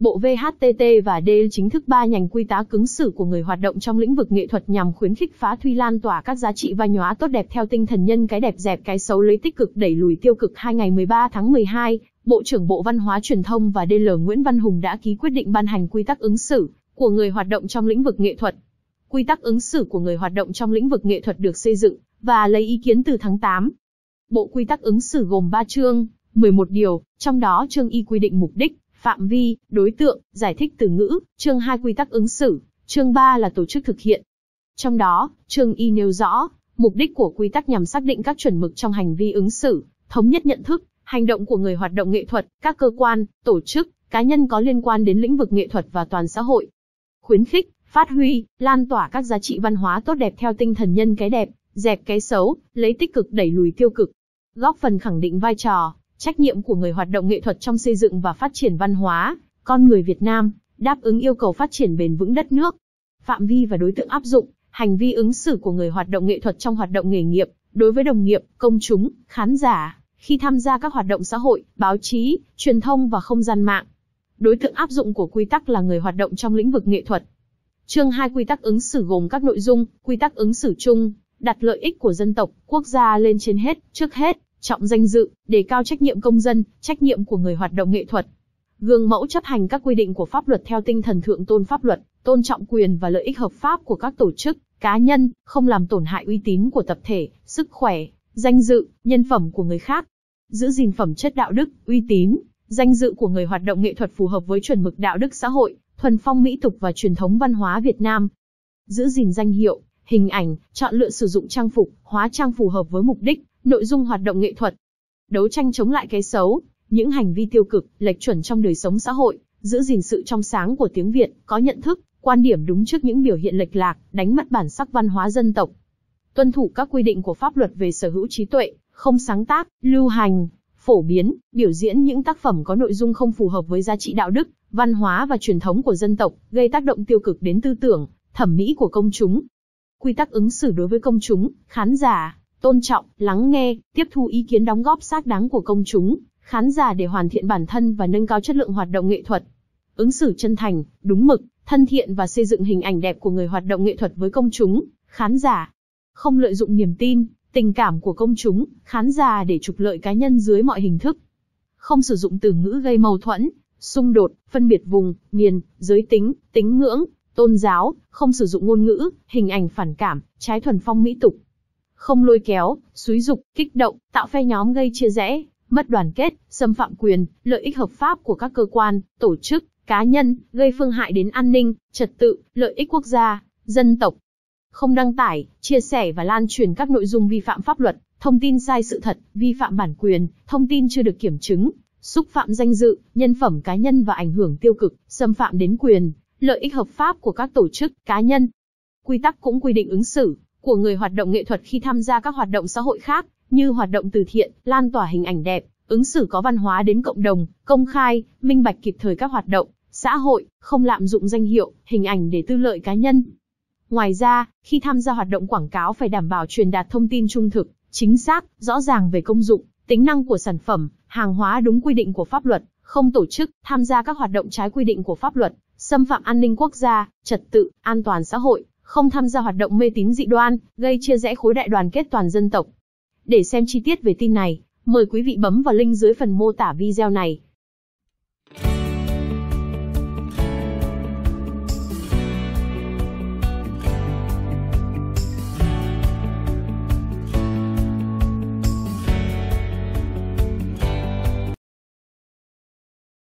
Bộ VHTT và DL chính thức ba nhánh quy tá cứng sử của người hoạt động trong lĩnh vực nghệ thuật nhằm khuyến khích phá thuy lan tỏa các giá trị văn hóa tốt đẹp theo tinh thần nhân cái đẹp dẹp cái xấu lấy tích cực đẩy lùi tiêu cực hai ngày 13 tháng 12, Bộ trưởng Bộ Văn hóa Truyền thông và DL Nguyễn Văn Hùng đã ký quyết định ban hành quy tắc ứng xử của người hoạt động trong lĩnh vực nghệ thuật. Quy tắc ứng xử của người hoạt động trong lĩnh vực nghệ thuật được xây dựng và lấy ý kiến từ tháng 8. Bộ quy tắc ứng xử gồm 3 chương, 11 điều, trong đó chương y quy định mục đích, phạm vi, đối tượng, giải thích từ ngữ, chương 2 quy tắc ứng xử, chương 3 là tổ chức thực hiện. Trong đó, chương y nêu rõ, mục đích của quy tắc nhằm xác định các chuẩn mực trong hành vi ứng xử, thống nhất nhận thức, hành động của người hoạt động nghệ thuật, các cơ quan, tổ chức, cá nhân có liên quan đến lĩnh vực nghệ thuật và toàn xã hội. Khuyến khích, phát huy, lan tỏa các giá trị văn hóa tốt đẹp theo tinh thần nhân cái đẹp, dẹp cái xấu, lấy tích cực đẩy lùi tiêu cực. Góp phần khẳng định vai trò, Trách nhiệm của người hoạt động nghệ thuật trong xây dựng và phát triển văn hóa, con người Việt Nam, đáp ứng yêu cầu phát triển bền vững đất nước. Phạm vi và đối tượng áp dụng, hành vi ứng xử của người hoạt động nghệ thuật trong hoạt động nghề nghiệp, đối với đồng nghiệp, công chúng, khán giả, khi tham gia các hoạt động xã hội, báo chí, truyền thông và không gian mạng. Đối tượng áp dụng của quy tắc là người hoạt động trong lĩnh vực nghệ thuật. Chương 2 quy tắc ứng xử gồm các nội dung, quy tắc ứng xử chung, đặt lợi ích của dân tộc, quốc gia lên trên hết, trước hết, trọng danh dự, đề cao trách nhiệm công dân, trách nhiệm của người hoạt động nghệ thuật. Gương mẫu chấp hành các quy định của pháp luật theo tinh thần thượng tôn pháp luật, tôn trọng quyền và lợi ích hợp pháp của các tổ chức, cá nhân, không làm tổn hại uy tín của tập thể, sức khỏe, danh dự, nhân phẩm của người khác. Giữ gìn phẩm chất đạo đức, uy tín, danh dự của người hoạt động nghệ thuật phù hợp với chuẩn mực đạo đức xã hội, thuần phong mỹ tục và truyền thống văn hóa Việt Nam. Giữ gìn danh hiệu, hình ảnh, chọn lựa sử dụng trang phục, hóa trang phù hợp với mục đích, nội dung hoạt động nghệ thuật, đấu tranh chống lại cái xấu, những hành vi tiêu cực, lệch chuẩn trong đời sống xã hội, giữ gìn sự trong sáng của tiếng Việt, có nhận thức, quan điểm đúng trước những biểu hiện lệch lạc, đánh mất bản sắc văn hóa dân tộc. Tuân thủ các quy định của pháp luật về sở hữu trí tuệ, không sáng tác, lưu hành, phổ biến, biểu diễn những tác phẩm có nội dung không phù hợp với giá trị đạo đức, văn hóa và truyền thống của dân tộc, gây tác động tiêu cực đến tư tưởng, thẩm mỹ của công chúng. Quy tắc ứng xử đối với công chúng, khán giả, tôn trọng, lắng nghe, tiếp thu ý kiến đóng góp xác đáng của công chúng, khán giả để hoàn thiện bản thân và nâng cao chất lượng hoạt động nghệ thuật. Ứng xử chân thành, đúng mực, thân thiện và xây dựng hình ảnh đẹp của người hoạt động nghệ thuật với công chúng, khán giả. Không lợi dụng niềm tin, tình cảm của công chúng, khán giả để trục lợi cá nhân dưới mọi hình thức. Không sử dụng từ ngữ gây mâu thuẫn, xung đột, phân biệt vùng, miền, giới tính, tính ngưỡng, tôn giáo, không sử dụng ngôn ngữ, hình ảnh phản cảm, trái thuần phong mỹ tục, không lôi kéo, xúi dục, kích động, tạo phe nhóm gây chia rẽ, mất đoàn kết, xâm phạm quyền, lợi ích hợp pháp của các cơ quan, tổ chức, cá nhân, gây phương hại đến an ninh, trật tự, lợi ích quốc gia, dân tộc. Không đăng tải, chia sẻ và lan truyền các nội dung vi phạm pháp luật, thông tin sai sự thật, vi phạm bản quyền, thông tin chưa được kiểm chứng, xúc phạm danh dự, nhân phẩm cá nhân và ảnh hưởng tiêu cực, xâm phạm đến quyền, lợi ích hợp pháp của các tổ chức, cá nhân. Quy tắc cũng quy định ứng xử của người hoạt động nghệ thuật khi tham gia các hoạt động xã hội khác, như hoạt động từ thiện, lan tỏa hình ảnh đẹp, ứng xử có văn hóa đến cộng đồng, công khai, minh bạch kịp thời các hoạt động xã hội, không lạm dụng danh hiệu, hình ảnh để tư lợi cá nhân. Ngoài ra, khi tham gia hoạt động quảng cáo phải đảm bảo truyền đạt thông tin trung thực, chính xác, rõ ràng về công dụng, tính năng của sản phẩm, hàng hóa đúng quy định của pháp luật, không tổ chức, tham gia các hoạt động trái quy định của pháp luật, xâm phạm an ninh quốc gia, trật tự, an toàn xã hội, không tham gia hoạt động mê tín dị đoan, gây chia rẽ khối đại đoàn kết toàn dân tộc. Để xem chi tiết về tin này, mời quý vị bấm vào link dưới phần mô tả video này.